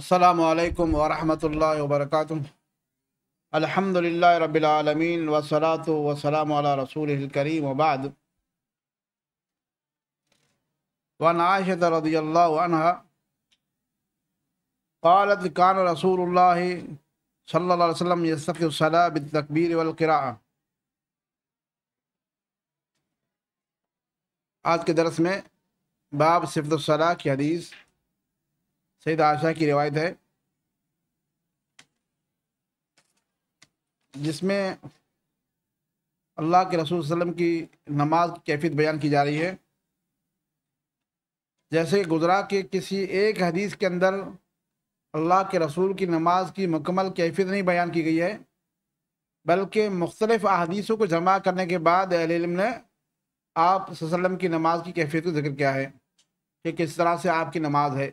अल्लाम वरहमल वर्क अलहमदिल्ला रबालमीन वसलात वसलाम रसूल करीम वबाद वन आयशत रदी قالت كان رسول الله صلى الله عليه وسلم يستقي الصلاة بالتكبير والقراءة आज के दरस में बाब सिफत की हदीस सईद तो आशा की रिवायत है जिसमें अल्लाह के रसूल वसम की नमाज की कैफियत बयान की जा रही है जैसे गुजरा के किसी एक हदीस के अंदर अल्लाह के रसूल की नमाज की मुकमल कैफियत नहीं बयान की गई है बल्कि मुख्तलफ अदीसों को जमा करने के बाद अहिल ने आप की नमाज की कैफियत का जिक्र किया है कि किस तरह से आपकी नमाज है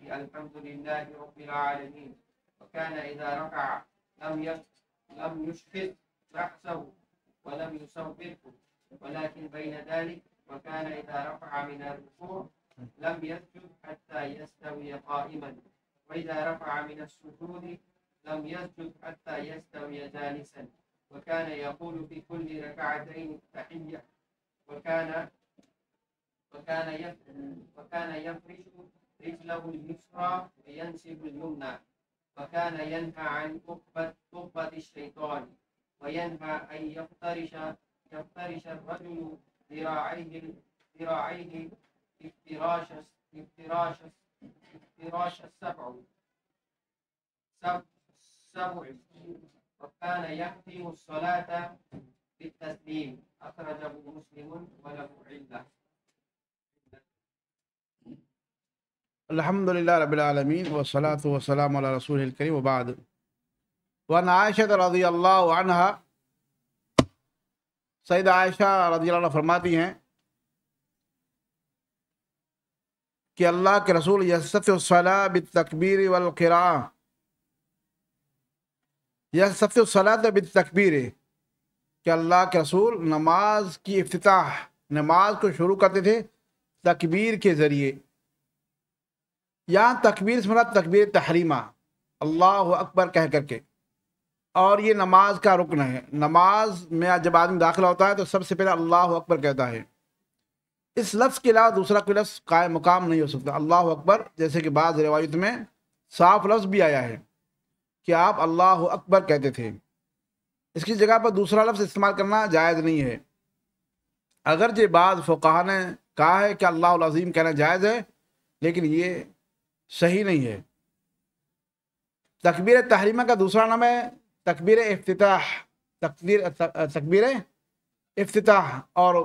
الحمد لله رب العالمين وكان إذا ركع لم لم يشفق رأسه ولم يصوبه ولكن بين ذلك وكان إذا رفع من الركوع لم يسجد حتى يستوي قائما وإذا رفع من السجود لم يسجد حتى يستوي جالسا وكان يقول في كل ركعتين التحية وكان وكان وكان يفرش رجله اليسرى وينسب اليمنى وكان ينهى عن تقبة تقبة الشيطان وينهى أن يفترش يفترش الرجل ذراعيه ذراعيه افتراش افتراش افتراش السبع سبع سبع وكان يختم الصلاة بالتسليم أخرجه مسلم وله علة अल्हम्दुलिल्लाह रब्बिल वसलात वसलाम रसूल करीम वबाद वन आयशत रजी अल्लाह सैद आयशा रजी फरमाती हैं कि अल्लाह के रसूल यसफ़ला बितकबीर वलक़रा यसफ़लात तकबीर कि अल्लाह के रसूल नमाज की अफ्ताह नमाज को शुरू करते थे तकबीर के ज़रिए या तकबीर सुना तकबीर तहरीमा अल्लाह अकबर कह करके और ये नमाज का रुकन है नमाज में जब आदमी दाखिल होता है तो सबसे पहले अल्लाह अकबर कहता है इस लफ्ज़ के अलावा दूसरा कोई लफ्ज़ का मुकाम नहीं हो सकता अल्लाह अकबर जैसे कि बाद रिवायत में साफ लफ्ज़ भी आया है कि आप अल्लाह अकबर कहते थे इसकी जगह पर दूसरा लफ्ज़ इस्तेमाल करना जायज़ नहीं है अगर ये बाद फ़ुकाहा ने कहा है कि अल्लाह अज़ीम कहना जायज़ है लेकिन ये सही नहीं है तकबीर तहरीमा का दूसरा नाम है तकबीर अफ्ताह तकबीर तकबीर अफ्ताह और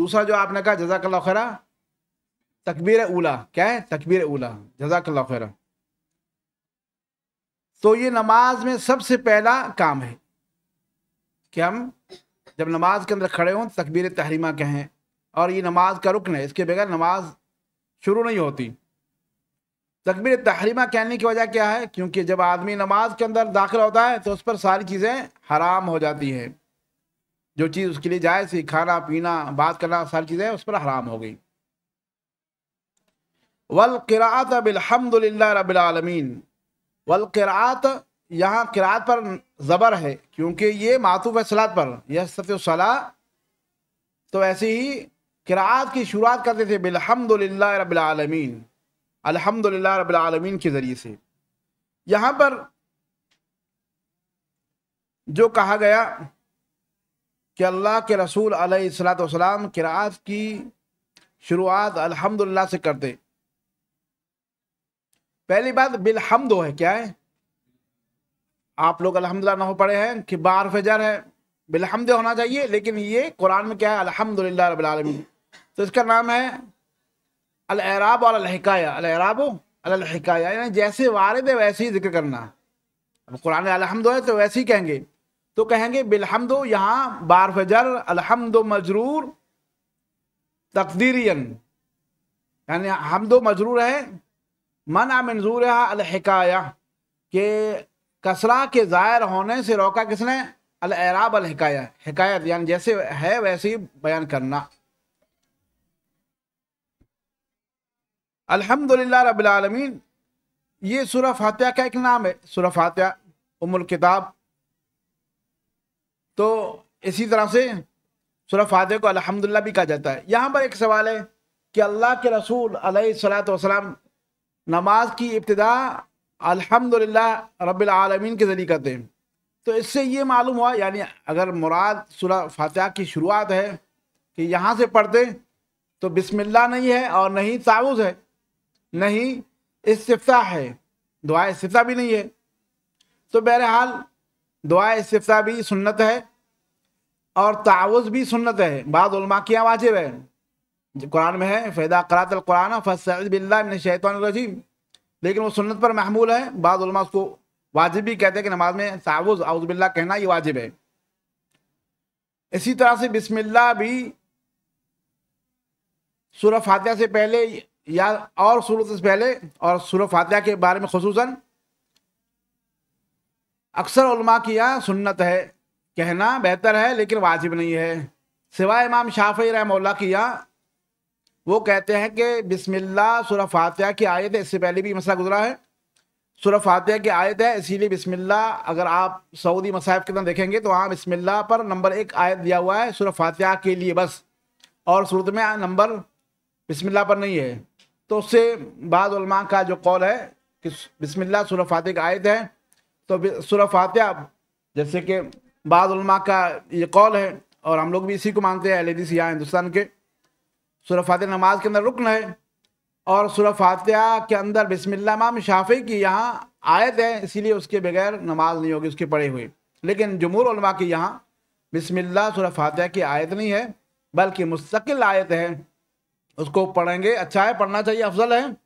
दूसरा जो आपने कहा जजाकल्ला खैरा तकबीर उला क्या है तकबीर उला जजाकल्ला खैरा तो ये नमाज में सबसे पहला काम है कि हम जब नमाज के अंदर खड़े हों तकबीर तहरीमा कहें और ये नमाज का रुकन है इसके बगैर नमाज शुरू नहीं होती तकबीर तहरीमा कहने की वजह क्या है क्योंकि जब आदमी नमाज के अंदर दाखिल होता है तो उस पर सारी चीज़ें हराम हो जाती हैं जो चीज़ उसके लिए जाए सी खाना पीना बात करना सारी चीज़ें उस पर हराम हो गई वलक़रात अबिलहमदिल्ला रबालमीन वलक़रात यहाँ किरात पर ज़बर है क्योंकि ये मातूफ़ सलात पर यह सफ़ला तो ऐसे ही किरात की शुरुआत करते थे बिलहमदिल्ला रबालमीन अल्हम्दुलिल्लाह रब्बिल आलमीन के ज़रिए से यहाँ पर जो कहा गया कि अल्लाह के रसूल की रात की शुरुआत अल्हम्दुलिल्लाह से करते पहली बात बिलहमद है क्या है आप लोग अल्हम्दुलिल्लाह ना हो पड़े हैं कि बार फजर है बिलहमद होना चाहिए लेकिन ये कुरान में क्या है अल्हम्दुलिल्लाह रब्बिल आलमीन तो इसका नाम है अलराब और अलहकाया अलराब अलहकाया यानी जैसे वारद है वैसे ही जिक्र करना अब कुरान अलहमद है तो वैसे ही कहेंगे तो कहेंगे बिलहमदो यहाँ बार जर अलहमदो मजरूर तकदीरियन यानी हमदो मजरूर है आ मंजूर है अलहकाया के कसरा के ज़ायर होने से रोका किसने अलराब अलहकाया हकायत यानी जैसे है वैसे ही बयान करना अल्हम्दुलिल्लाह रबालमीन आलमीन ये सूरह फातह का एक नाम है सूरह फातह उमुल किताब तो इसी तरह से सूरह फातह को अल्हम्दुलिल्लाह भी कहा जाता है यहाँ पर एक सवाल है कि अल्लाह के रसूल सलात वसलाम नमाज की इब्तदा अल्हम्दुलिल्लाह रबालमीन आलमीन के ज़रिए करते हैं तो इससे ये मालूम हुआ यानी अगर मुराद सूरह फातह की शुरुआत है कि यहाँ से पढ़ते तो बिस्मिल्लाह नहीं है और नहीं ताउज़ है नहीं इस्तिफ्ता है दुआ इस्तिफ्ता भी नहीं है तो बहरहाल दुआ इस्तिफ्ता भी सुन्नत है और तावज़ भी सुन्नत है बाद उलमा वाजिब है कुरान में है फ़ैदा करात कुरान फ़सबिल्लाशैतरजीम लेकिन वो सुन्नत पर महमूल है बाद उलमा उसको वाजिब भी कहते हैं कि नमाज में तावज़ आउज़बिल्ला कहना ये वाजिब है इसी तरह से बिस्मिल्लाह भी सूर्य फातिहा से पहले या और सूरत से पहले और सूर फातह के बारे में खसूस अक्सर की यह सुन्नत है कहना बेहतर है लेकिन वाजिब नहीं है सिवाय इमाम शाफी रहमोल्ला की यहाँ वो कहते हैं कि बिसमिल्ला सुर फातह की आयत है इससे पहले भी मसला गुजरा है सुर फातह की आयत है इसीलिए बिसमिल्ला अगर आप सऊदी मसाहब के अंदर देखेंगे तो वहाँ बिसमिल्ला पर नंबर एक आयत दिया हुआ है सुर फातह के लिए बस और सूरत में नंबर बिसमिल्ला पर नहीं है तो उससे बाद का जो कौल है कि बिस्मिल्ला सुर फातह का आयत है तो सुर फातह जैसे कि बाद का ये कौल है और हम लोग भी इसी को मानते हैं अहलदीस यहाँ हिंदुस्तान के सुर फातह नमाज के अंदर रुकन है और सुर फातह के अंदर बिस्मिल्ला माम शाफी की यहाँ आयत है इसीलिए उसके बगैर नमाज नहीं होगी उसके पढ़े हुए लेकिन जमूर की यहाँ बिस्मिल्ला सुर फातह की आयत नहीं है बल्कि मुस्तकिल आयत है उसको पढ़ेंगे अच्छा है पढ़ना चाहिए अफजल है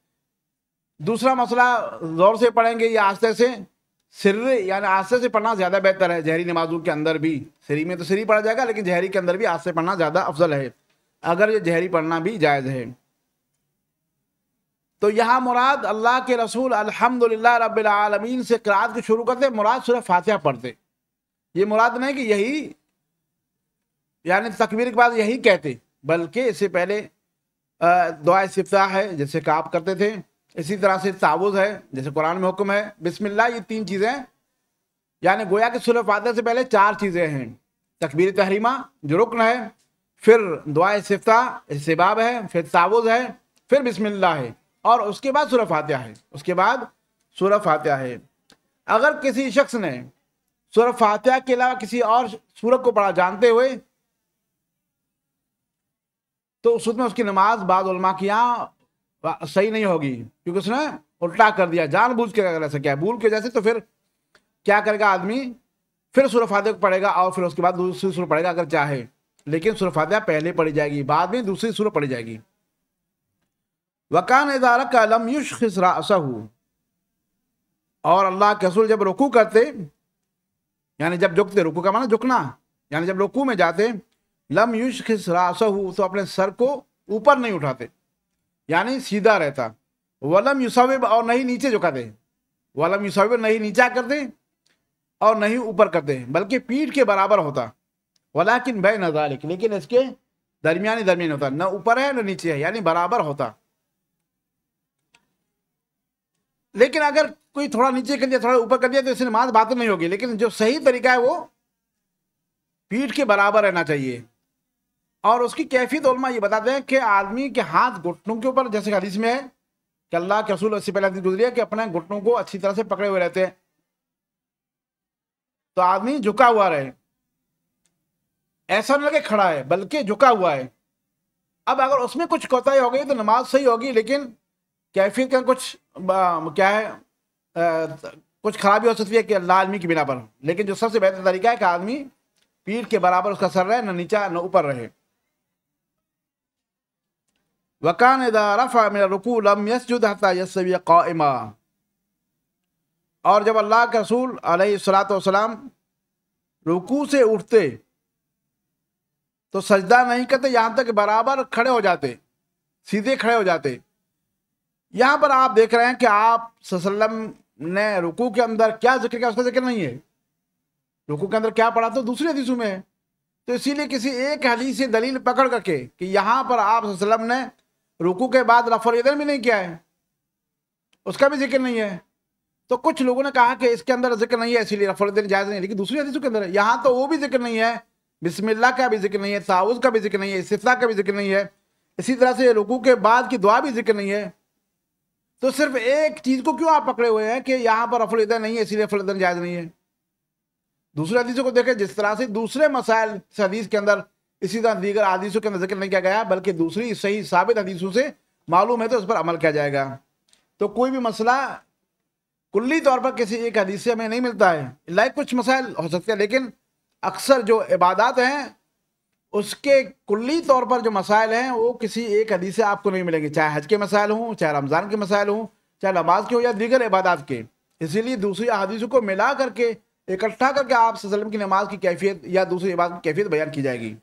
दूसरा मसला ज़ोर से पढ़ेंगे या आस्ते से सिर यानी आस्ते से पढ़ना ज़्यादा बेहतर है जहरी नमाजों के अंदर भी सरी में तो सिरी पढ़ा जाएगा लेकिन जहरी के अंदर भी आस्ते पढ़ना ज़्यादा अफजल है अगर ये जहरी पढ़ना भी जायज़ है तो यहाँ मुराद अल्लाह के रसूल अल्हम्दुलिल्लाह रब्बिल आलमीन से करात की शुरू करते मुराद सिर्फ फातिहा पढ़ते ये मुराद नहीं कि यही यानी तकबीर के बाद यही कहते बल्कि इससे पहले दुआ सिफ्ता है जैसे कि आप करते थे इसी तरह से ताबुज है जैसे कुरान में हुक्म है बिस्मिल्ला ये तीन चीज़ें यानी गोया कि सुलह फादर से पहले चार चीज़ें हैं तकबीर तहरीमा जो रुकन है फिर दुआ सिफ्ता इसबाब है फिर ताबुज है फिर बिस्मिल्ला है और उसके बाद सुलह फातह है उसके बाद सुलह फातह है अगर किसी शख्स ने सुरह फातह के अलावा किसी और सूरत को पढ़ा जानते हुए तो उस में उसकी नमाज बाद हाँ, सही नहीं होगी क्योंकि उसने उल्टा कर दिया जान बूझ के अगर ऐसा क्या भूल के जैसे तो फिर क्या करेगा आदमी फिर सूर्य पड़ेगा पढ़ेगा और फिर उसके बाद दूसरी सुर पड़ेगा अगर चाहे लेकिन सूर्य पहले पड़ी जाएगी बाद में दूसरी सुर पड़ी जाएगी वकान इदारा का लम युश हु और अल्लाह के रसूल जब रुकू करते यानी जब झुकते रुकू का माना झुकना यानी जब रुकू में जाते लम युष खिस हु तो अपने सर को ऊपर नहीं उठाते यानी सीधा रहता वलम युसविब और नहीं नीचे झुकाते वलम युसविब नहीं नीचा करते और नहीं ऊपर करते बल्कि पीठ के बराबर होता वलाकिन भय नजालिक लेकिन इसके दरमियानी दरमियान होता न ऊपर है न नीचे है यानी बराबर होता लेकिन अगर कोई थोड़ा नीचे कर दिया थोड़ा ऊपर कर दिया तो इससे नमाज बात नहीं होगी लेकिन जो सही तरीका है वो पीठ के बराबर रहना चाहिए और उसकी कैफियत उलमा ये बताते हैं कि आदमी के हाथ घुटनों के ऊपर जैसे हदीस में है कि अल्लाह के रसूल इससे पहले हदीस गुजरी है कि अपने घुटनों को अच्छी तरह से पकड़े हुए रहते हैं तो आदमी झुका हुआ रहे ऐसा नहीं लगे खड़ा है बल्कि झुका हुआ है अब अगर उसमें कुछ कोताही हो गई तो नमाज सही होगी लेकिन कैफियत का कुछ क्या है आ, कुछ खराबी हो सकती है कि अल्लाह आदमी की बिना पर लेकिन जो सबसे बेहतर तरीका है कि आदमी पीठ के बराबर उसका सर रहे ना नीचा ना ऊपर रहे वकान रफ़ा मेरा रुकू लम और जब अल्लाह के रसूल सलाम रुकू से उठते तो सजदा नहीं करते यहाँ तक बराबर खड़े हो जाते सीधे खड़े हो जाते यहाँ पर आप देख रहे हैं कि आप सल्लम ने रुकू के अंदर क्या जिक्र किया उसका जिक्र नहीं है रुकू के अंदर क्या पढ़ा तो दूसरे हदीसों में है तो इसीलिए किसी एक हदीस से दलील पकड़ करके कि यहाँ पर आप ने रुकू के बाद रफर इधर भी नहीं किया है उसका भी जिक्र नहीं है तो कुछ लोगों ने कहा कि इसके अंदर जिक्र नहीं है इसीलिए रफर इधर जायज़ नहीं है लेकिन दूसरी हदीसों के अंदर है यहाँ तो वो भी जिक्र नहीं है बिस्मिल्लाह का भी जिक्र नहीं है ताउज का भी जिक्र नहीं है इस्ता का भी जिक्र नहीं है इसी तरह से रुकू के बाद की दुआ भी जिक्र नहीं है तो सिर्फ एक चीज़ को क्यों आप पकड़े हुए हैं कि यहाँ पर रफल इधर नहीं है इसीलिए रफल इधर जायज़ नहीं है दूसरे हदीसों को देखें जिस तरह से दूसरे मसाइल हदीस के अंदर इसी तरह दीगर आदिशों के अंदर जिक्र नहीं किया गया बल्कि दूसरी सही साबित हदीसों से मालूम है तो उस पर अमल किया जाएगा तो कोई भी मसला कुल्ली तौर पर किसी एक हदीस से हमें नहीं मिलता है लाइक कुछ मसाइल हो सकते हैं लेकिन अक्सर जो इबादत हैं उसके कुल्ली तौर पर जो मसाइल हैं वो किसी एक हदीस से आपको नहीं मिलेंगे चाहे हज के मसाइल हों चाहे रमज़ान के मसाइल हों चाहे नमाज के हों या दीगर इबादत के इसीलिए दूसरी अदीसों को मिला करके इकट्ठा करके आप वसलम की नमाज की कैफियत या दूसरी इबादत की कैफियत बयान की जाएगी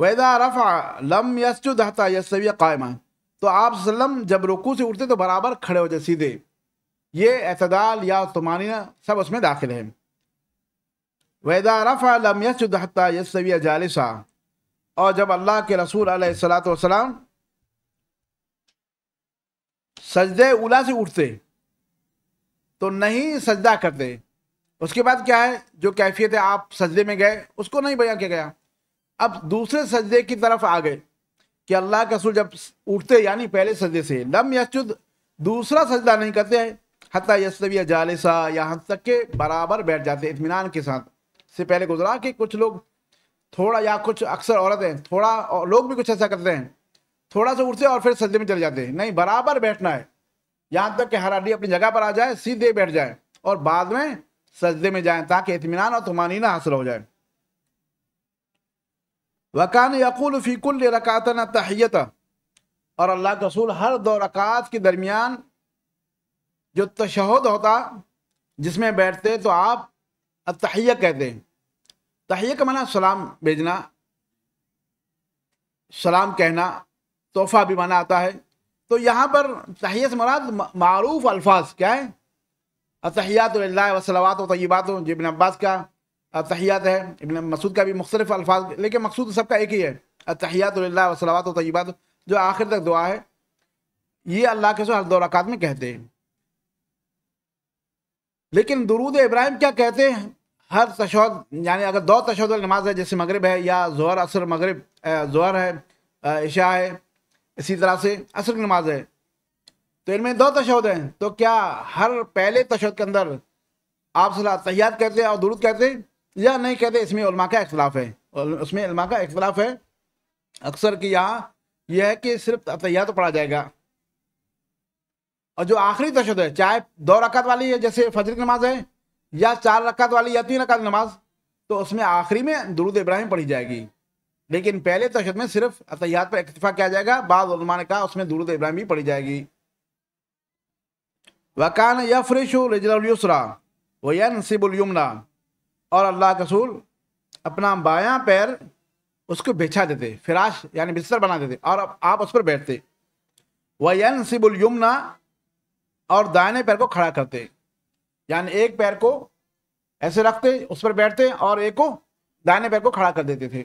वैदा रफ़ा लम यस्जुद हता यसविया कायमा तो आप सल्लम जब रुकू से उठते तो बराबर खड़े हो जाए सीधे ये एतदाल या तुमानिना सब उसमें दाखिल है वैदा रफ़ा लम यस्जुद हता यसविया जालिसा और जब अल्लाह के रसूल सलात सजदे उला से उठते तो नहीं सजदा करते उसके बाद क्या है जो कैफियत है आप सजदे में गए उसको नहीं बयां किया गया अब दूसरे सजदे की तरफ आ गए कि अल्लाह के रसूल जब उठते यानी पहले सजदे से लम यशुद दूसरा सजदा नहीं करते हैं हती यसविया जालिसा यहाँ तक के बराबर बैठ जाते हैं इतमान के साथ से पहले गुजरा कि कुछ लोग थोड़ा या कुछ अक्सर औरतें थोड़ा और लोग भी कुछ ऐसा करते हैं थोड़ा सा उठते और फिर सजदे में चले जाते हैं नहीं बराबर बैठना है यहाँ तक कि हर हड्डी अपनी जगह पर आ जाए सीधे बैठ जाए और बाद में सजदे में जाए ताकि इतमान और तुमानी हासिल हो जाए वकान यकुल फ़ीकुल रकातना तहियत और अल्लाह के रसूल हर दो रकात के दरमियान जो तशहद होता जिसमें बैठते तो आप तहिया कहते हैं तहिया का माना सलाम भेजना सलाम कहना तोहफ़ा भी माना आता है तो यहाँ पर तहय से मराद मरूफ अल्फाज क्या है अतहियात वसलवात तो तयबात जिबिन अब्बास का तहियात है इबन मसूद का भी मुख्तलिफ अल्फाज लेकिन मकसूद सबका एक ही है तहियात वसलावात तयबात जो आखिर तक दुआ है ये अल्लाह के सो हर दौराकात में कहते हैं लेकिन दरूद इब्राहिम क्या कहते हैं हर तशद यानी अगर दो तशद नमाज है जैसे मगरब है या जहर असर मगरब जहर है ईशा है इसी तरह से असर की नमाज है तो इनमें दो तशद हैं तो क्या हर पहले तशद के अंदर आप सलाह तहियात कहते हैं और दरूद कहते हैं या नहीं कहते इसमें उलमा का इख्तलाफ है उसमें उलमा का इख्तलाफ है अक्सर कि यहाँ यह है कि सिर्फ अतैया तो पढ़ा जाएगा और जो आखिरी तशद है चाहे दो रकत वाली है जैसे फजर की नमाज है या चार रकत वाली या तीन रकत नमाज तो उसमें आखिरी में दुरुद इब्राहिम पढ़ी जाएगी लेकिन पहले तशद में सिर्फ अतियात पर इतफा किया जाएगा बाद ने कहा उसमें दुरुद इब्राहिम भी पढ़ी जाएगी वकान यफरिश रजरा वन सिबुलयमना और अल्लाह के रसूल अपना बायां पैर उसको बिछा देते फिराश यानी बिस्तर बना देते और आप उस पर बैठते वयन सिबुल यमुना और दायने पैर को खड़ा करते यानी एक पैर को ऐसे रखते उस पर बैठते और एक को दाएं पैर को खड़ा कर देते थे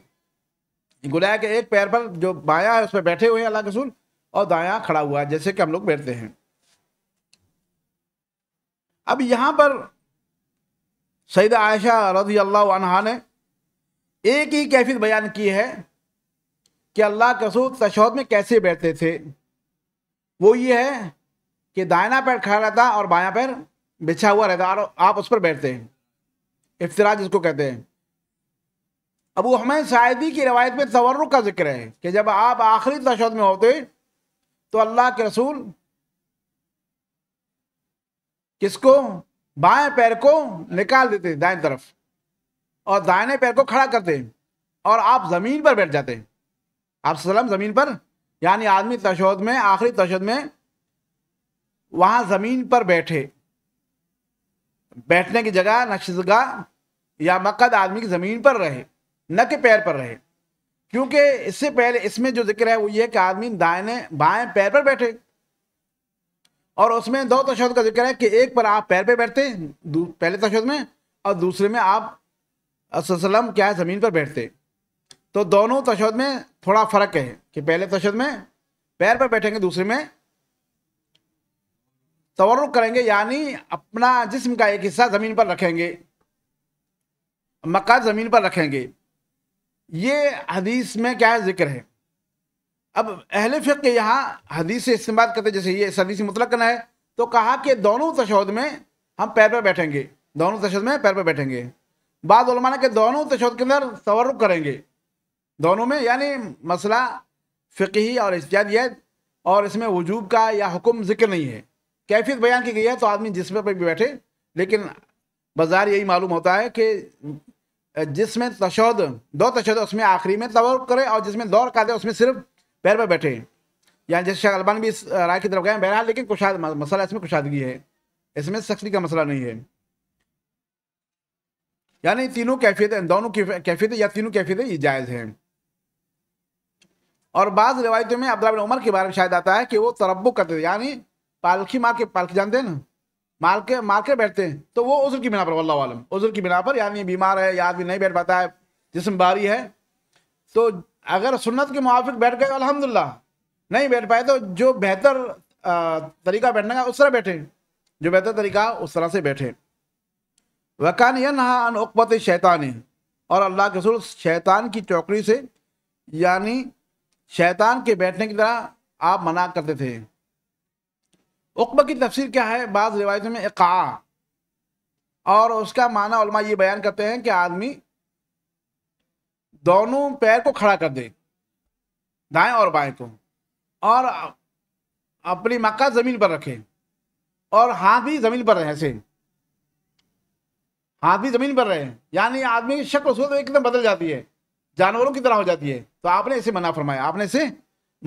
गुलाया के एक पैर पर जो बायां है उस पर बैठे हुए हैं अल्लाह के रसूल और दायां खड़ा हुआ है जैसे कि हम लोग बैठते हैं अब यहाँ पर सैद आयशा रजी अल्लाह ने एक ही कैफियत बयान की है कि अल्लाह के रसूल तशहद में कैसे बैठते थे वो ये है कि दायना पैर खड़ा रहता और बायां पैर बिछा हुआ रहता और आप उस पर बैठते हैं इफ्तराज इसको कहते हैं अब वो हमें शायदी की रवायत में तवर्रुक का जिक्र है कि जब आप आखिरी तशद में होते तो अल्लाह के रसूल किसको बाएं पैर को निकाल देते दाएं तरफ और दाहिने पैर को खड़ा करते और आप ज़मीन पर बैठ जाते आप सलम ज़मीन पर यानी आदमी तशद में आखिरी तशद में वहाँ ज़मीन पर बैठे बैठने की जगह नशा या मकद आदमी की ज़मीन पर रहे न कि पैर पर रहे क्योंकि इससे पहले इसमें जो जिक्र है वो ये कि आदमी दाहिने बाएं पैर पर बैठे और उसमें दो तशद तो का जिक्र है कि एक पर आप पैर पे बैठते पहले तशद तो में और दूसरे में आप असलम क्या है ज़मीन पर बैठते तो दोनों तशद तो में थोड़ा फ़र्क है कि पहले तशद में पैर पर बैठेंगे दूसरे में तवर करेंगे यानी अपना जिस्म का एक हिस्सा ज़मीन पर रखेंगे मक्का ज़मीन पर रखेंगे ये हदीस में क्या है जिक्र है अब अहल फ़िक के यहाँ हदीस से इस्तेमाल करते जैसे ये से मुतलक करना है तो कहा कि दोनों तशद में हम पैर पर बैठेंगे दोनों तशद में पैर पर बैठेंगे बाद के दोनों तशद के अंदर तवर्रुक करेंगे दोनों में यानी मसला फ़िकी और इस्तियादियत और इसमें वजूब का या हुक्म जिक्र नहीं है कैफियत बयान की गई है तो आदमी जिसमें पर भी बैठे लेकिन बाजार यही मालूम होता है कि जिसमें तशद दो तशद उसमें आखिरी में तवर करे और जिसमें दौर का दे उसमें सिर्फ पैर पर बैठे यानी जैसे शेख अलबान भी इस राय की तरफ गए बहरहाल लेकिन कुशाद मसला इसमें कुशादगी है इसमें सख्ती का मसला नहीं है यानी तीनों कैफियतें दोनों कैफियतें या तीनों कैफियतें ये जायज़ हैं और बाज़ रिवायतों में अब्दुल्ला उमर के बारे में शायद आता है कि वो तरबु करते थे यानी पालखी मार के पालखी जानते हैं ना मार के मार के बैठते हैं तो वो उज्र की बिना पर वल्ला आलम उज्र की बिना पर यानी बीमार है या आदमी नहीं बैठ पाता है जिसम बारी है तो अगर सुन्नत के मुआफिक बैठ गए अलहमदिल्ला नहीं बैठ पाए तो जो बेहतर तरीका बैठने का उस तरह बैठे जो बेहतर तरीका उस तरह से बैठे वकान यह नहा अनुकबत शैतान और अल्लाह के रसूल शैतान की चौकड़ी से यानी शैतान के बैठने की तरह आप मना करते थे उकब की तफसीर क्या है बाज़ रिवायतों में एक और उसका माना ये बयान करते हैं कि आदमी दोनों पैर को खड़ा कर दे दाएं और बाएं को और अपनी मक्का जमीन पर रखें और हाथ भी जमीन पर रहे ऐसे हाथ भी जमीन पर रहे यानी आदमी की शक्ल सूरत एकदम बदल जाती है जानवरों की तरह हो जाती है तो आपने इसे मना फरमाया आपने इसे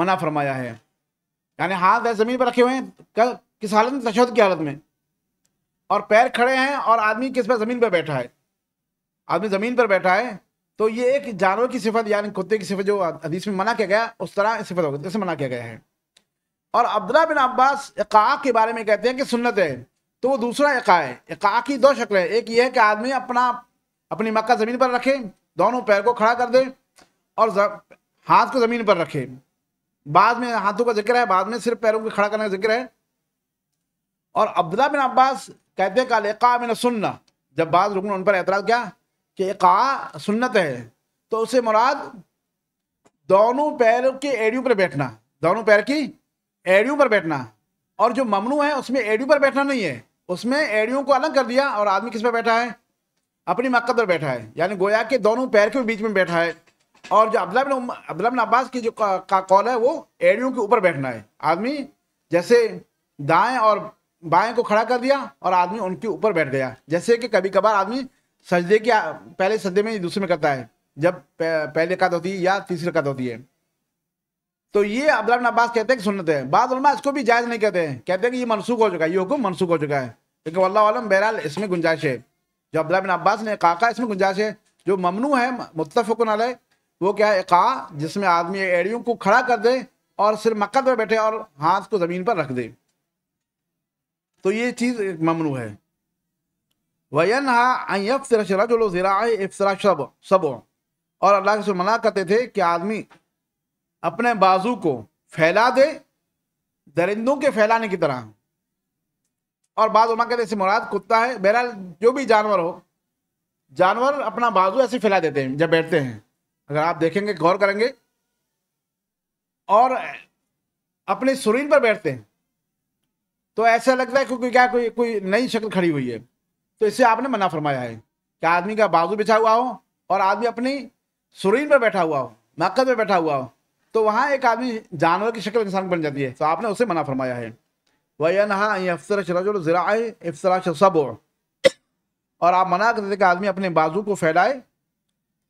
मना फरमाया है यानी हाथ ऐसे जमीन पर रखे हुए हैं किस हालत में तशद की हालत में और पैर खड़े हैं और आदमी किस पर जमीन पर बैठा है आदमी जमीन पर बैठा है तो ये एक जानवर की सिफत यानी कुत्ते की सिफत जो हदीस में मना किया गया उस तरह सिफत होगी जैसे मना किया गया है और अब्दुल्ला बिन अब्बास इका के बारे में कहते हैं कि सुन्नत है तो वो दूसरा इका है इका की दो शक्ल है एक ये है कि आदमी अपना अपनी मक्का ज़मीन पर रखे दोनों पैर को खड़ा कर दे और हाथ को ज़मीन पर रखे बाद में हाथों का जिक्र है बाद में सिर्फ पैरों को खड़ा करने का जिक्र है और अब्दुल्ला बिन अब्बास कहते हैं का लेका बिन सुन्ना जब बाद रुकन उन पर एतराज़ किया कि इका सुन्नत है तो उसे मुराद दोनों पैर के एड़ियों पर बैठना दोनों पैर की एड़ियों पर बैठना और जो ममनू है उसमें एड़ियों पर बैठना नहीं है उसमें एड़ियों को अलग कर दिया और आदमी किस पर बैठा है अपनी मक्कत पर बैठा है यानी गोया के दोनों पैर के बीच में बैठा है और जो अब्दुल्ला बिन अब्दुल्ला बिन अब्बास की जो का, का कॉल है वो एड़ियों के ऊपर बैठना है आदमी जैसे दाएं और बाएं को खड़ा कर दिया और आदमी उनके ऊपर बैठ गया जैसे कि कभी कभार आदमी सजदे की पहले सजदे में दूसरे में करता है जब पहले कद होती है या तीसरी कद होती है तो ये अब्दुल्ला अब्बास कहते हैं कि सुनत हैं बाद इसको भी जायज़ नहीं कहते हैं कहते हैं कि ये मनसूख हो चुका है ये हुक्म मनसूख हो चुका है लेकिन वल्लम बहरहाल इसमें गुंजाइश है जो अब्दुल्ला बिन अब्बास ने काका इसमें गुंजाइश है जो ममनू है मुतफ़ुक नाल वो क्या है का जिसमें आदमी एड़ियों को खड़ा कर दे और सिर्फ मक्का पर बैठे और हाथ को ज़मीन पर रख दे तो ये चीज़ ममनू है वयनहा जो लोग ज़रा शब सब और अल्लाह से मना करते थे कि आदमी अपने बाजू को फैला दे दरिंदों के फैलाने की तरह और बाद उमा कहते मुराद कुत्ता है बहरहाल जो भी जानवर हो जानवर अपना बाजू ऐसे फैला देते हैं जब बैठते हैं अगर आप देखेंगे गौर करेंगे और अपने सुरीन पर बैठते हैं तो ऐसा लगता है क्योंकि क्या कोई कोई नई शक्ल खड़ी हुई है तो इसे आपने मना फरमाया है कि आदमी का बाजू बिछा हुआ हो और आदमी अपनी सुरीन पर बैठा हुआ हो मक्कत पर बैठा हुआ हो तो वहाँ एक आदमी जानवर की शक्ल इंसान बन जाती है तो आपने उसे मना फरमाया है वह नहा अफसर शराज ज़रा अफसरा हो और आप मना करते कि आदमी अपने बाजू को फैलाए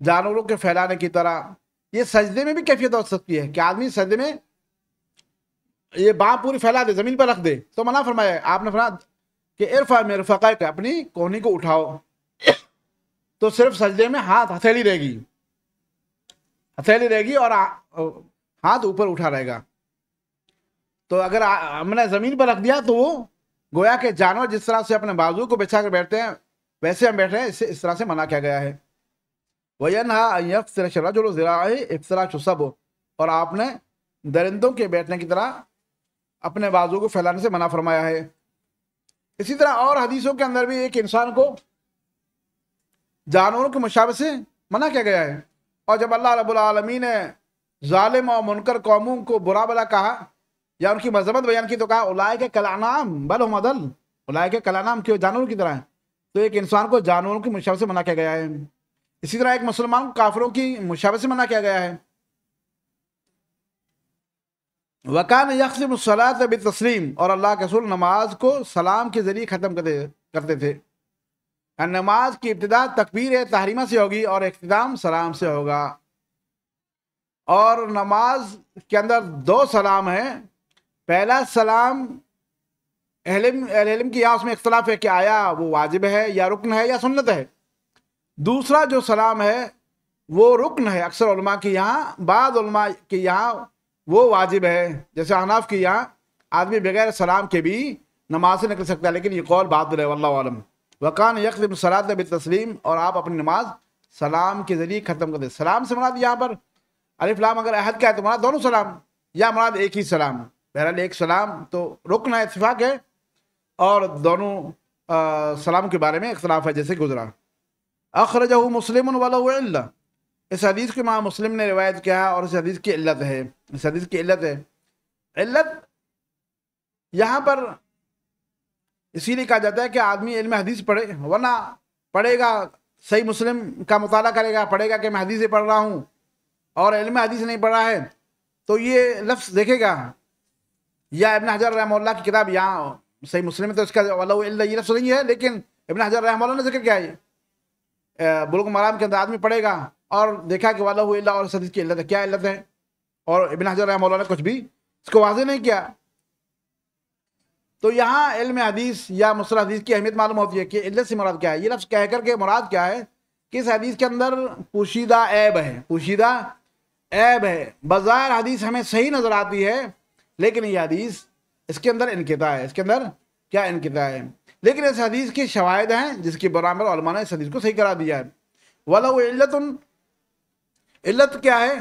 जानवरों के फैलाने की तरह ये सजदे में भी कैफियत हो सकती है कि आदमी सजदे में ये बाँ पूरी फैला दे ज़मीन पर रख दे तो मना फरमाया आपने फरमा कि इरफा में इरफा अपनी कोहनी को उठाओ तो सिर्फ सजदे में हाथ हथेली रहेगी हथेली रहेगी और हाथ ऊपर उठा रहेगा तो अगर हमने ज़मीन पर रख दिया तो वो गोया के जानवर जिस तरह से अपने बाजू को बिछा कर बैठते हैं वैसे हम बैठ रहे हैं इससे इस तरह से मना किया गया है वयनहा जो चुसब और आपने दरिंदों के बैठने की तरह अपने बाजू को फैलाने से मना फरमाया है इसी तरह और हदीसों के अंदर भी एक इंसान को जानवरों के मुशावे से मना किया गया है और जब अल्लाह रबालमी ने ालिम और मुनकर कौमों को बुरा भला कहा या उनकी मजम्मत बयान की तो कहा उलाए के कलानाम बल मदल उलाए के कलानाम क्यों जानवरों की तरह है तो एक इंसान को जानवरों की मुशावे से मना किया गया है इसी तरह एक मुसलमान को काफरों की मुशावे से मना किया गया है वकान यकसम सलात ब तस्लीम और अल्लाह के रसूल नमाज को सलाम के ज़रिए ख़त्म करते करते थे नमाज की इब्तदा तकबीर तहरीमा से होगी और अख्ताम सलाम से होगा और नमाज के अंदर दो सलाम हैं पहला सलाम अहलम अहलम की यहाँ उसमें इख्तलाफ है कि आया वो वाजिब है या रुकन है या सुन्नत है दूसरा जो सलाम है वो रुकन है अक्सर की यहाँ बाद के यहाँ वो वाजिब है जैसे अनाफ़ की यहाँ आदमी बगैर सलाम के भी नमाज से निकल सकता है लेकिन ये कौल बात है वल्लम वकान यकम सलात नब तस्लीम और आप अपनी नमाज सलाम के ज़रिए ख़त्म कर दे सलाम से मुराद यहाँ पर अलीफलाम अगर अहद का है तो मुराद दोनों सलाम या मुराद एक ही सलाम बहरहाल एक सलाम तो रुकना इतफाक़ है और दोनों आ, सलाम के बारे में इख्तलाफ है जैसे गुजरा अखरज मुस्लिम वाला इस हदीस को इमाम मुस्लिम ने रिवायत किया है और इस हदीस की इल्लत है इस हदीस की इल्लत है इल्लत यहाँ पर इसीलिए कहा जाता है कि आदमी इल्म हदीस पढ़े वरना पढ़ेगा सही मुस्लिम का मताल करेगा पढ़ेगा कि मैं हदीस पढ़ रहा हूँ और इल्म हदीस नहीं पढ़ा है तो ये लफ्स देखेगा या इबन हजर रहमल्ला की किताब यहाँ सही मुस्लिम तो इसका ये लफ्स नहीं है लेकिन इबन हजर रहमल्ला ने जिक्र किया है बुलग मराम के अंदर आदमी पढ़ेगा और देखा कि वाला हुआ और सदी की इल्लत है क्या इल्लत है और इबिन हजर मौला ने कुछ भी इसको वाजे नहीं किया तो यहाँ इल्म हदीस या मुसल हदीस की अहमियत मालूम होती है कि इल्लत से मुराद क्या है ये लफ्स कह कर के मुराद क्या है कि इस हदीस के अंदर पोशीदा ऐब है पोशीदा ऐब है बाज़ार हदीस हमें सही नज़र आती है लेकिन यह हदीस इसके अंदर इनकता है इसके अंदर क्या इनकता है लेकिन इस हदीस के शवाद हैं जिसके बराबर ने इस हदीस को सही करा दिया है वाला वो इल्लत इल्लत क्या है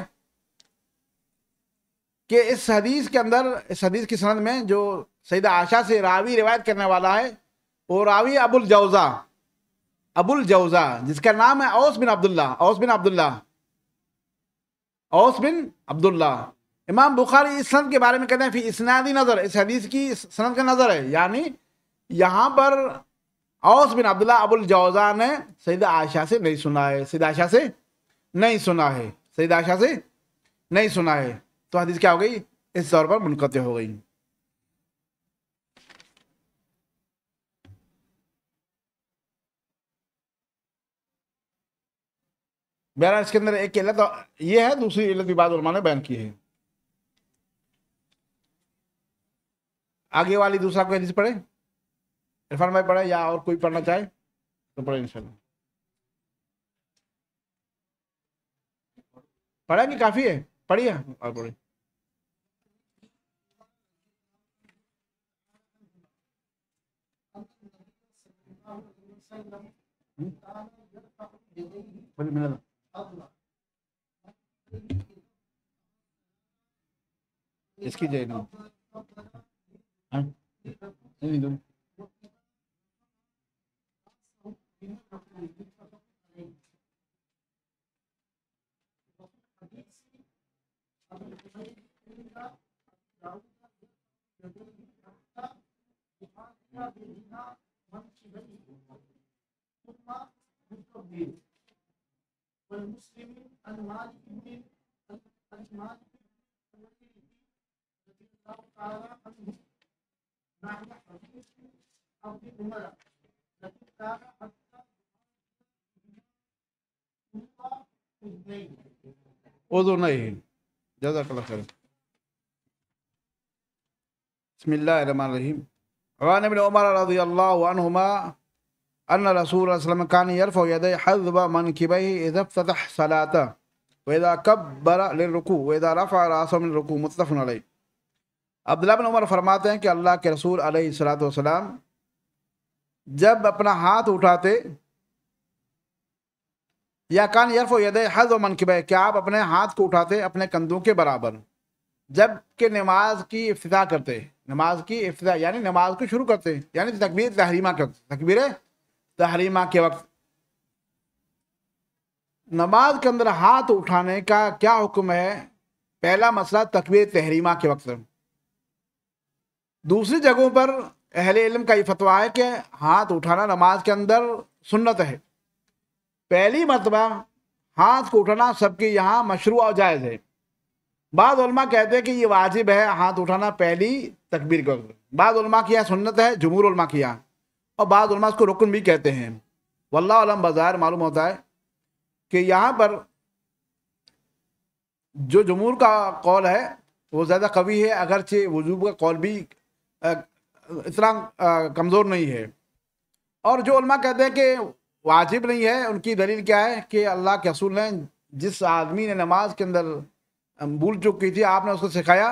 कि इस हदीस के अंदर इस हदीस की सनद में जो सईद आशा से रावी रिवायत करने वाला है वो रावी अबुल जौज़ा अबुल जौज़ा जिसका नाम है औस बिन अब्दुल्ला औस बिन अब्दुल्ला औस बिन अब्दुल्ला इमाम बुखारी इस सनद के बारे में कहते हैं फिर इसनादी नज़र इस हदीस की सनद का नज़र है यानी यहाँ पर औस बिन अब्दुल्ला अबुल जौज़ा ने सईद आशा से नहीं सुना है सईदा आशा से नहीं सुना है सही दाशा से नहीं सुना है तो हदीस क्या हो गई इस तौर पर मुनकत हो गई बहरा इसके अंदर एक इलत ये है दूसरी इलत भी ने बयान की है आगे वाली दूसरा कोई हदीस पढ़े इरफान भाई पढ़े या और कोई पढ़ना चाहे तो पढ़े इंशाल्लाह पढ़ा नहीं काफी है पढ़िए और बोलिए इसकी जय नाम हाँ? नहीं والمسلمين عن مالك بن عن مالك بن رضي الله تعالى عنه معنى حديث عبد عمر الذي كان حتى أذنين جزاك الله خير بسم الله الرحمن الرحيم وعن ابن عمر رضي الله عنهما أن رسول الله صلى الله عليه وسلم كان يرفع يديه حذب منكبيه إذا افتتح صلاته وإذا كبر للركوع وإذا رفع رأسه من الركوع متفق عليه عبد الله بن عمر فرماتے ہیں کہ اللہ کے رسول علیہ الصلوۃ والسلام جب اپنا ہاتھ اٹھاتے یا کان یرفع हज व मनकब کہ آپ اپنے ہاتھ کو اٹھاتے اپنے کندھوں کے برابر जब के नमाज की इफ्तः करते हैं नमाज की इफ्तः यानी नमाज को शुरू करते हैं यानी तकबीर तहरीमा के वक्त तकबीर तहरीमा के वक्त नमाज के अंदर हाथ उठाने का क्या हुक्म है पहला मसला तकबीर तहरीमा के वक्त दूसरी जगहों पर अहले इलम का ये फतवा है कि हाथ उठाना नमाज के अंदर सुन्नत है पहली मरतबा हाथ को उठाना सबके यहाँ मशरू और जायज़ है बाद कहते हैं कि ये वाजिब है हाथ उठाना पहली तकबीर के वक्त बाद उलमा की यहाँ सुन्नत है जमूर उलमा की यहाँ और बाद उसको रुकन भी कहते हैं वल्लाम बाज़ार मालूम होता है कि यहाँ पर जो जमूर का कौल है वो ज़्यादा कवि है अगरचे वजूब का कौल भी इतना कमज़ोर नहीं है और जो कहते हैं कि वाजिब नहीं है उनकी दलील क्या है कि अल्लाह के असूल हैं जिस आदमी ने नमाज के अंदर भूल चुक की थी आपने उसको सिखाया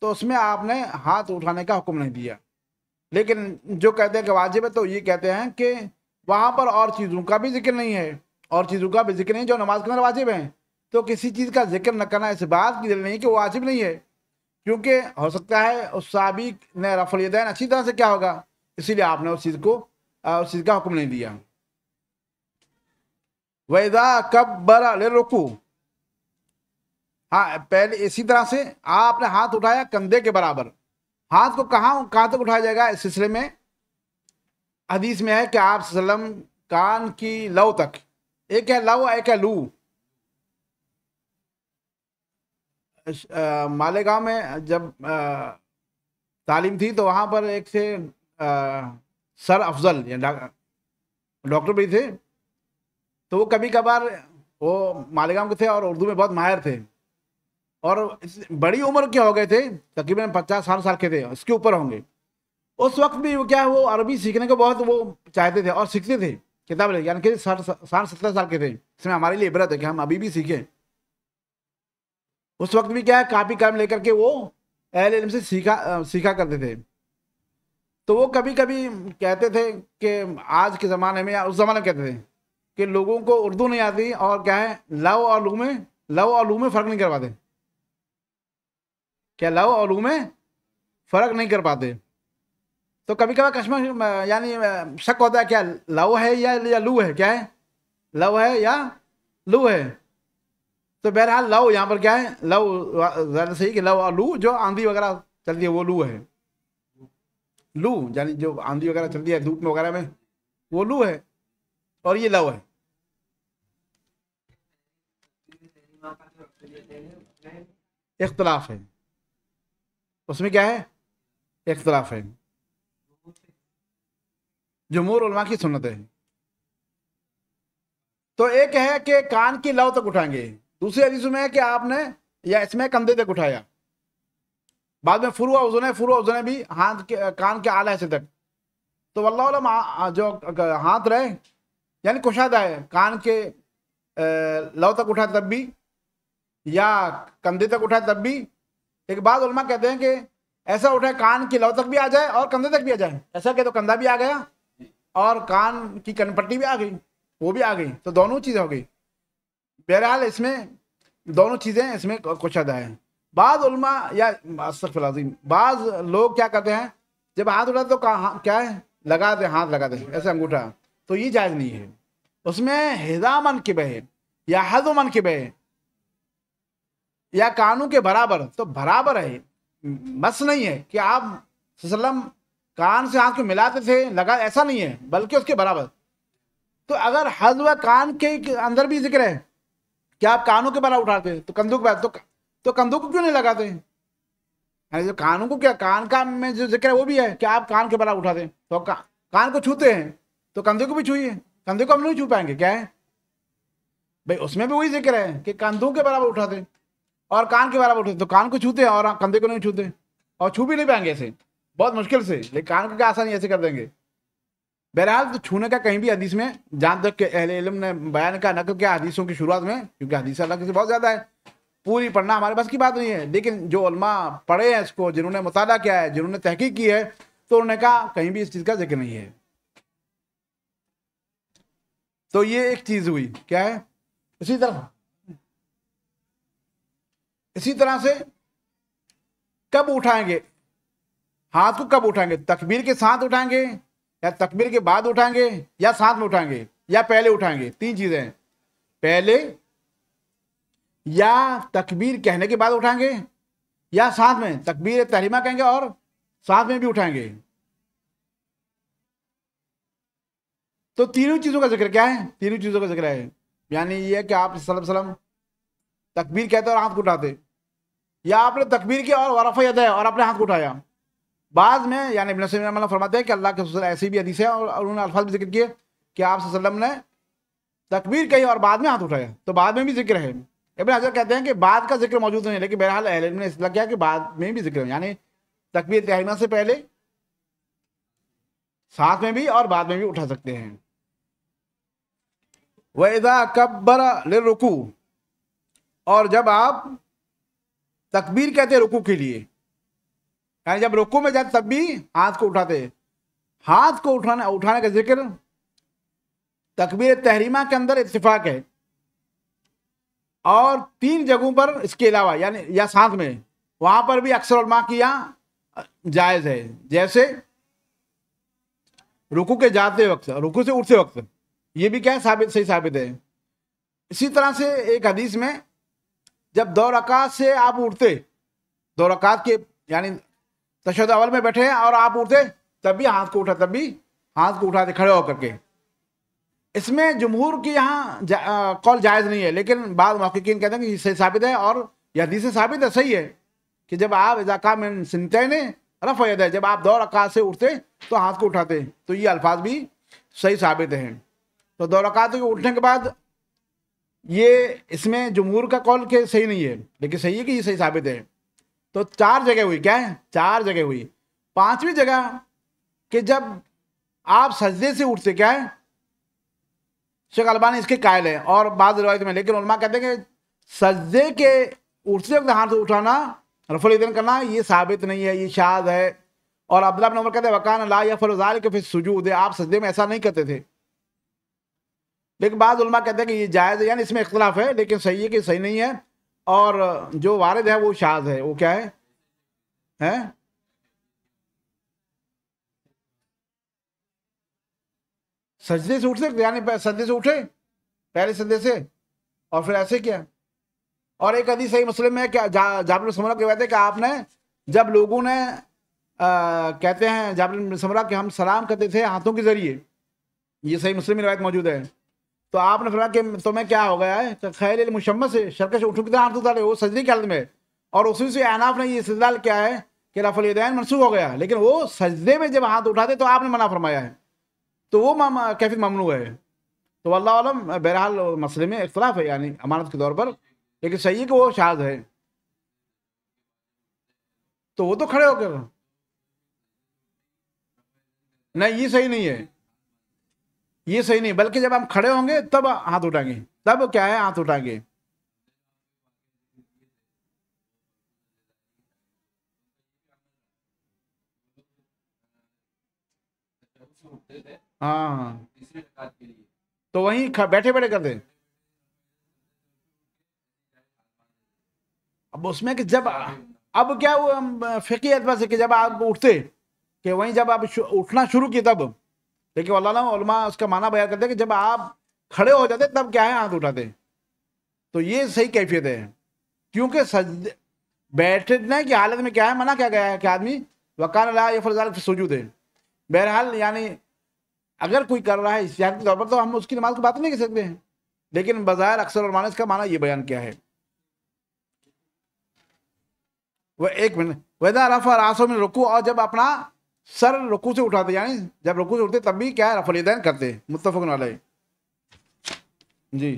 तो उसमें आपने हाथ उठाने का हुक्म नहीं दिया लेकिन जो कहते हैं कि वाजिब है तो ये कहते हैं कि वहाँ पर और चीज़ों का भी जिक्र नहीं है और चीज़ों का भी जिक्र नहीं जो नमाज के अंदर वाजिब है तो किसी चीज़ का जिक्र न करना इस बात की दिल नहीं कि वो वाजिब नहीं है क्योंकि हो सकता है उस साबिक ने रफलदैन अच्छी तरह से क्या होगा इसीलिए आपने उस चीज़ को उस चीज़ का हुक्म नहीं दिया वैदा ले रुकू हाँ पहले इसी तरह से आपने हाथ उठाया कंधे के बराबर हाथ को कहाँ कहाँ तक उठाया जाएगा इस सिलसिले में हदीस में है कि आप सलम कान की लव तक एक है लव एक है लू मालेगांव में जब आ, तालीम थी तो वहाँ पर एक से आ, सर अफजल डॉक्टर भी थे तो वो कभी कभार वो मालेगांव के थे और उर्दू में बहुत माहिर थे और बड़ी उम्र के हो गए थे तकरीबन पचास साठ साल के थे उसके ऊपर होंगे उस वक्त भी वो क्या वो अरबी सीखने को बहुत वो चाहते थे और सीखते थे किताब यानी कि साठ साठ सत्तर साल के थे इसमें हमारे लिए इबरत है कि हम अभी भी सीखें उस वक्त भी क्या है कापी कलम लेकर के वो एल एल से सीखा सीखा करते थे तो वो कभी कभी कहते थे कि आज के ज़माने में या उस ज़माने में कहते थे कि लोगों को उर्दू नहीं आती और क्या है लव और लू में लव और लू में फ़र्क नहीं करवाते क्या लव और लू में फ़र्क नहीं कर पाते तो कभी कभी कश्मर यानी शक होता है क्या लव है या, या लू है क्या है लव है या लू है तो बहरहाल लव यहाँ पर क्या है लव ज़्यादा सही कि लव और लू जो आंधी वगैरह चलती है वो लू है लू यानी जो आंधी वगैरह चलती है धूप में वगैरह में वो लू है और ये लव है इख्तलाफ है उसमें क्या है इख्तलाफ है जमूर उलमा की सुन्नत है तो एक है कि कान की लव तक उठाएंगे दूसरी हदीस में है कि आपने या इसमें कंधे तक उठाया बाद में फुरुआ है फुरुआ उजुन भी हाथ के कान के आला हिस्से तक तो वल्लाह जो हाथ रहे यानी कुशादा है कान के लव तक उठाए तब भी या कंधे तक उठाए तब भी एक बाद उलमा कहते हैं कि ऐसा उठे कान की लव तक भी आ जाए और कंधे तक भी आ जाए ऐसा कहते तो कंधा भी आ गया और कान की कनपट्टी भी आ गई वो भी आ गई तो दोनों चीज़ें हो गई बहरहाल इसमें दोनों चीज़ें इसमें कुछ अदा है बाद उलमा या बाज लोग क्या करते हैं जब हाथ उठा तो हाँ, क्या है लगा दे हाथ लगा दे ऐसे अंगूठा तो ये जायज़ नहीं है उसमें हिजामन के बहे या हजुमन के बहे या कानू के बराबर तो बराबर है बस नहीं है कि आप सल्लम कान से हाथ को मिलाते थे लगा ऐसा नहीं है बल्कि उसके बराबर तो अगर हज व कान के अंदर भी जिक्र है कि आप कानों के बराबर उठाते तो कंधों के बाद तो, तो कंधों को क्यों नहीं लगाते हैं जो कानों को क्या कान का में जो जिक्र है वो भी है कि आप कान के बराबर उठाते हैं तो का, कान को छूते हैं तो कंधे को भी छूए कंधे को हम नहीं छू पाएंगे क्या है भाई उसमें भी वही जिक्र है कि कंधों के बराबर उठाते हैं और कान के बारे में उठे तो कान को छूते हैं और कंधे को नहीं छूते और छू भी नहीं पाएंगे ऐसे बहुत मुश्किल से लेकिन कान को क्या आसानी ऐसे कर देंगे बहरहाल तो छूने का कहीं भी हदीस में जहाँ तक के अहले इलम ने बयान का नकल किया हदीसों की शुरुआत में क्योंकि हदीस अलग से बहुत ज़्यादा है पूरी पढ़ना हमारे पास की बात नहीं है लेकिन जो उलमा पढ़े हैं इसको जिन्होंने मुताला किया है जिन्होंने तहकीक की है तो उन्होंने कहा कहीं भी इस चीज़ का जिक्र नहीं है तो ये एक चीज़ हुई क्या है इसी तरह इसी तरह से कब उठाएंगे हाथ को कब उठाएंगे तकबीर के साथ उठाएंगे या तकबीर के बाद उठाएंगे या साथ में उठाएंगे या पहले उठाएंगे तीन चीजें पहले या तकबीर कहने के बाद उठाएंगे या साथ में तकबीर तहरीमा कहेंगे और साथ में भी उठाएंगे तो तीनों चीज़ों का जिक्र क्या है तीनों चीज़ों का जिक्र है यानी यह कि आप सलम सलम तकबीर कहते और हाथ उठाते या आपने तकबीर किया और वरफ़ है और आपने हाथ उठाया बाद में यानी इबन मतलब फरमाते हैं कि अल्लाह के ऐसी भी हदीस है और उन्होंने अल्फाज भी जिक्र किए कि आप ने तकबीर कही और बाद में हाथ उठाया तो बाद में भी जिक्र है इबन हजर कहते हैं कि बाद का जिक्र मौजूद नहीं है लेकिन बहरहाल अहल ने इसलिए किया कि बाद में भी जिक्र है यानी तकबीर तहरीमा से पहले साथ में भी और बाद में भी उठा सकते हैं वैदा कब्बर रुकू और जब आप तकबीर कहते हैं रुकू के लिए यानी जब रुकू में जाते तब भी हाथ को उठाते हाथ को उठाने उठाने का जिक्र तकबीर तहरीमा के अंदर इतफाक है और तीन जगहों पर इसके अलावा यानी या साथ में वहां पर भी अक्सर उलमा किया जायज़ है जैसे रुकू के जाते वक्त रुकू से उठते वक्त ये भी क्या साबित सही साबित है इसी तरह से एक हदीस में जब दो रकात से आप उठते दो रकात के यानी तशद अवल में बैठे हैं और आप उठते तब भी हाथ को उठा तब भी हाथ को उठाते खड़े होकर के इसमें जमहूर की यहाँ जा, कौल जायज़ नहीं है लेकिन बाद मौकिन कहते हैं कि इससे साबित है और यदी से साबित है सही है कि जब आप इजाका में सिनते ने रफ यद है जब आप दौर अकात से उठते तो हाथ को उठाते तो ये अल्फाज भी सही साबित हैं तो दौर अकात के उठने के बाद ये इसमें जमूर का कॉल के सही नहीं है लेकिन सही है कि ये सही साबित है तो चार जगह हुई क्या है चार जगह हुई पांचवी जगह कि जब आप सजदे से उठते क्या है शेख अलबानी इसके कायल है और बाद रवायत में लेकिन उलमा कहते हैं कि सजदे के उठते वक्त हाथ उठाना रफल ईदन करना ये साबित नहीं है ये शाद है और अब्दुल्ला नंबर कहते हैं वकान ला या फरजाल के फिर सजूद है आप सजदे में ऐसा नहीं करते थे लेकिन बाद कहते हैं कि ये जायज़ है यानी इसमें इख्तलाफ है लेकिन सही है कि सही नहीं है और जो वारद है वो शाज है वो क्या है है? सजदे से उठ सकते यानी सजदे से उठे पहले सजदे से और फिर ऐसे क्या और एक अदी सही मसले में क्या जाबर समरा के कहते कि आपने जब लोगों ने आ, कहते हैं जाबर समरा कि हम सलाम करते थे हाथों के ज़रिए ये सही मुस्लिम रिवायत मौजूद है तो आपने फिर कि तुम्हें तो क्या हो गया है तो खैर मुशम्मत से शरकश उठुकदार तो वो सजदे की हालत में और उसी से अनाफ ने ये सजदाल क्या है कि रफल यदैन मनसूख हो गया लेकिन वो सजदे में जब हाथ उठाते तो आपने मना फरमाया है तो वो कैफी ममनू है तो अल्लाम बहरहाल मसले में इख्तलाफ है यानी अमानत के तौर पर लेकिन सही कि वो शाद है तो वो तो खड़े होकर नहीं ये सही नहीं है ये सही नहीं बल्कि जब हम खड़े होंगे तब हाथ उठाएंगे तब क्या है हाथ उठाएंगे हाँ तो वहीं बैठे बैठे कर दे अब उसमें कि जब अब क्या हुआ फिकी एतबार से कि जब आप उठते कि वहीं जब आप उठना शुरू किए तब लेकिन वल्ला उसका माना बयान करते हैं कि जब आप खड़े हो जाते तब क्या है हाथ उठाते तो ये सही कैफियत है क्योंकि बैठने की हालत में क्या है मना क्या गया है कि आदमी वकान ला ये फरजाल सूजूद है बहरहाल यानी अगर कोई कर रहा है इस्तिहार के तौर पर तो हम उसकी नमाज की बात नहीं कर सकते हैं लेकिन बाजार अक्सर और मानस का माना ये बयान किया है वह एक मिनट वैदा और रासों में रुकू और जब अपना सर रुकू से उठाते यानी जब रुकू से उठते तब भी क्या है रफलीदैन करते मुतफक नाले जी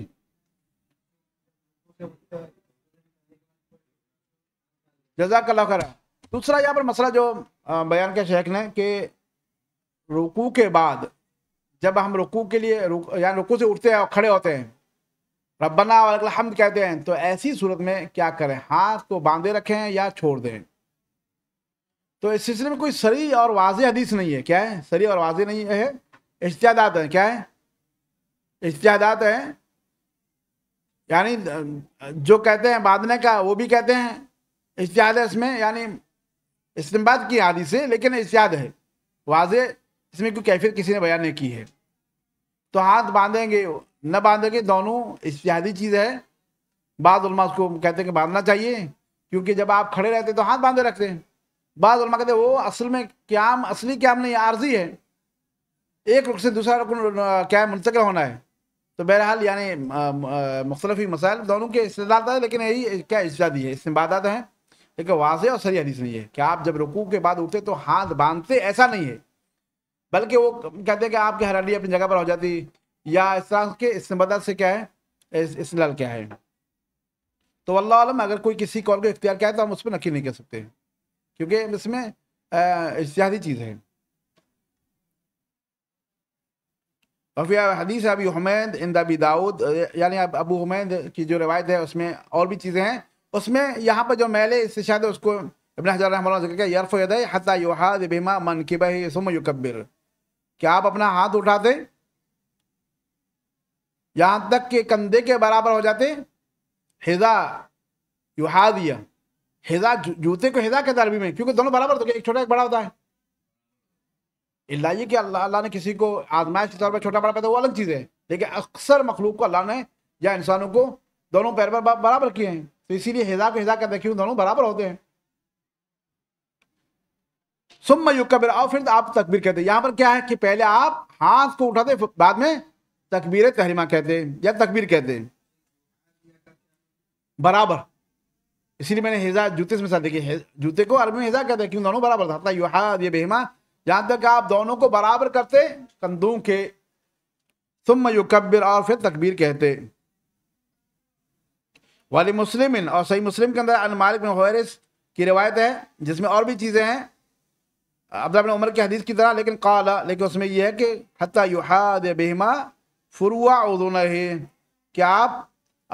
जजाकल्ला खरा दूसरा यहाँ पर मसला जो बयान किया शेख ने कि रुकू के बाद जब हम रुकू के लिए रुक यानी रुकू से उठते हैं और खड़े होते हैं रबना वाल हम कहते हैं तो ऐसी सूरत में क्या करें हाथ को तो बांधे रखें या छोड़ दें तो इस सिलसिले में कोई सरी और वाज हदीस नहीं है क्या है सरी और वाज नहीं है इश्तियादात है क्या है इश्तियादात है यानी जो कहते हैं बांधने का वो भी कहते हैं इश्तियाद है इसमें यानी इस्तेमाल की आदि से लेकिन इश्तियाद है वाज इसमें कोई कैफियत किसी ने बयान नहीं की है तो हाथ बांधेंगे न बांधेंगे दोनों इश्तियादी चीज़ है बाद उसको कहते हैं कि बांधना चाहिए क्योंकि जब आप खड़े रहते तो हाथ बांधे रखते हैं बाद कहते वो असल में क्याम असली क्याम नहीं आर्जी है एक रुख से दूसरा रुख क्या मुंतकिल होना है तो बहरहाल यानी मुख्तलफी मसाइल दोनों के इस्तेदात है लेकिन यही क्या इजादी है इस्तेबादात हैं लेकिन वाजह और सही हदीस नहीं है कि आप जब रुकू के बाद उठते तो हाथ बांधते ऐसा नहीं है बल्कि वो कहते हैं कि आपकी हरियाली अपनी जगह पर हो जाती या इस तरह के इस्तेबादात से क्या है इसलाल क्या है तो अल्लाह अगर कोई किसी कॉल को इख्तियार किया है तो हम उस पर नकी नहीं कर सकते क्योंकि इसमें इश्तिहादी चीज़ है वफिया हदीस अबी हमैद इन दबी दाऊद यानी अबू हमैद की जो रिवायत है उसमें और भी चीज़ें हैं उसमें यहाँ पर जो मैले इससे शायद उसको इबन हजर जिक्र यरफ यद हता युहाद बिमा मन कि बह सुम युकबिर क्या आप अपना हाथ उठाते यहाँ तक के कंधे के बराबर हो जाते हिजा युहादिया हिदा जूते को हिदा कहता है अरबी में क्योंकि दोनों बराबर तो एक छोटा एक बड़ा होता है इलाही कि अल्लाह अल्लाह ने किसी को आजमाइश के तौर पर छोटा बड़ा पैदा वो अलग चीज़ है लेकिन अक्सर मखलूक को अल्लाह ने या इंसानों को दोनों पैर पर बराबर किए हैं तो इसीलिए हिदा को हिदा कहते हैं दोनों बराबर होते हैं सुम कबीर और फिर आप तकबीर कहते हैं यहां पर क्या है कि पहले आप हाथ को उठाते बाद में तकबीर तहरीमा कहते हैं या तकबीर कहते हैं बराबर इसीलिए मैंने हेजा जूते से मिसाल देखिए जूते को अरबी में हेजा कहते हैं क्यों दोनों बराबर था हाद ये बेहमा यहाँ तक आप दोनों को बराबर करते कंदू के तुम युकबिर और फिर तकबीर कहते वाली मुस्लिम और सही मुस्लिम के अंदर अनमालिक में हरस की रवायत है जिसमें और भी चीज़ें हैं अब्दा उमर की हदीस की तरह लेकिन काला लेकिन उसमें यह है कि यू युहाद बेहमा फुरुआ उदून कि आप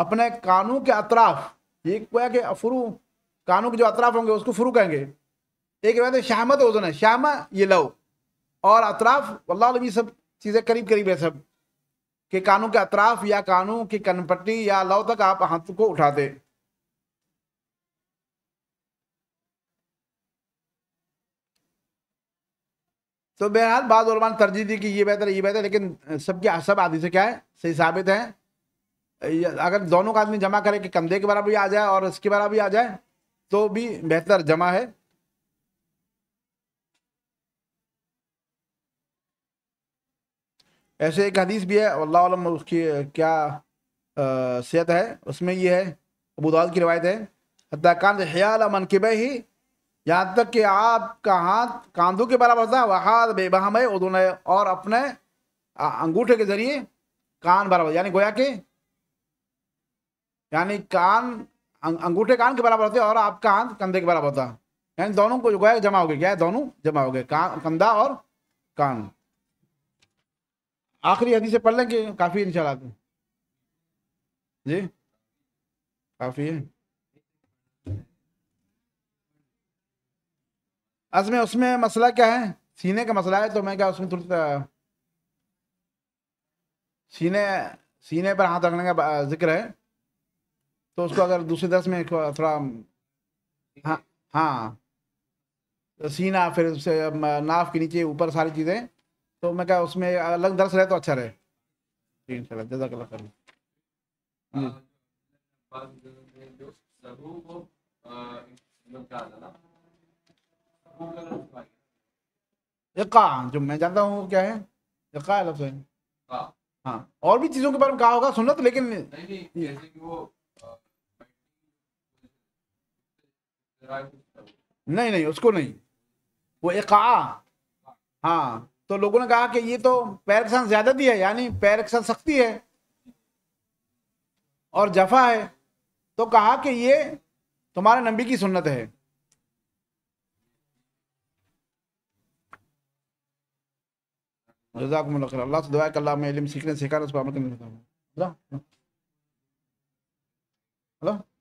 अपने कानों के अतराफ़ ये गोया कि फ्रू कानों के जो अतराफ होंगे उसको फ्रू कहेंगे एक रिवायत है श्यामत तो वजन है श्यामा ये लव और अतराफ वल्ला ये सब चीज़ें करीब करीब है सब के कानों के अतराफ या कानों की कनपट्टी या लव तक आप हाथ को उठा उठाते तो बहरहाल बाद तरजीह दी कि ये बेहतर ये बेहतर लेकिन सबके सब आदि से क्या है सही साबित है अगर दोनों का आदमी जमा करे कि कंधे के बराबर भी आ जाए और इसके बराबर भी आ जाए तो भी बेहतर जमा है ऐसे एक हदीस भी है अल्लाह उसकी क्या सेहत है उसमें ये है अबू दाऊद की रवायत है हत्याकान हयाल मनकब ही यहाँ तक कि आपका हाथ कांधों के बराबर था वह हाथ बेबहम है और अपने अंगूठे के जरिए कान बराबर यानी गोया के यानी कान अंगूठे कान के बराबर होते और आपका हाथ कंधे के बराबर होता यानी दोनों को जो है जमा हो गया क्या है दोनों जमा हो गए कान कंधा और कान आखिरी हदीस से पढ़ लेंगे काफ़ी इन इंशाल्लाह तो। जी काफ़ी है असमें उसमें मसला क्या है सीने का मसला है तो मैं क्या उसमें थोड़ा सीने सीने पर हाथ रखने का जिक्र है तो उसको अगर दूसरे दस में थोड़ा हाँ हाँ तो सीना फिर उससे नाफ के नीचे ऊपर सारी चीज़ें तो मैं क्या उसमें अलग दर्श रहे तो अच्छा रहे इन हाँ। हम्म। जो मैं जानता हूँ क्या है यका है हाँ।, हाँ और भी चीज़ों के बारे में कहा होगा सुनत तो, लेकिन नहीं, नहीं, नहीं नहीं उसको नहीं वो एक हाँ तो लोगों ने कहा कि ये तो पैर के साथ ज्यादा ज्यादती है यानी पैर के साथ सख्ती है और जफा है तो कहा कि ये तुम्हारे नबी की सुन्नत है अल्लाह से दुआ कर मैं इल्म सीखने सीखा उस पर अमल करने हेलो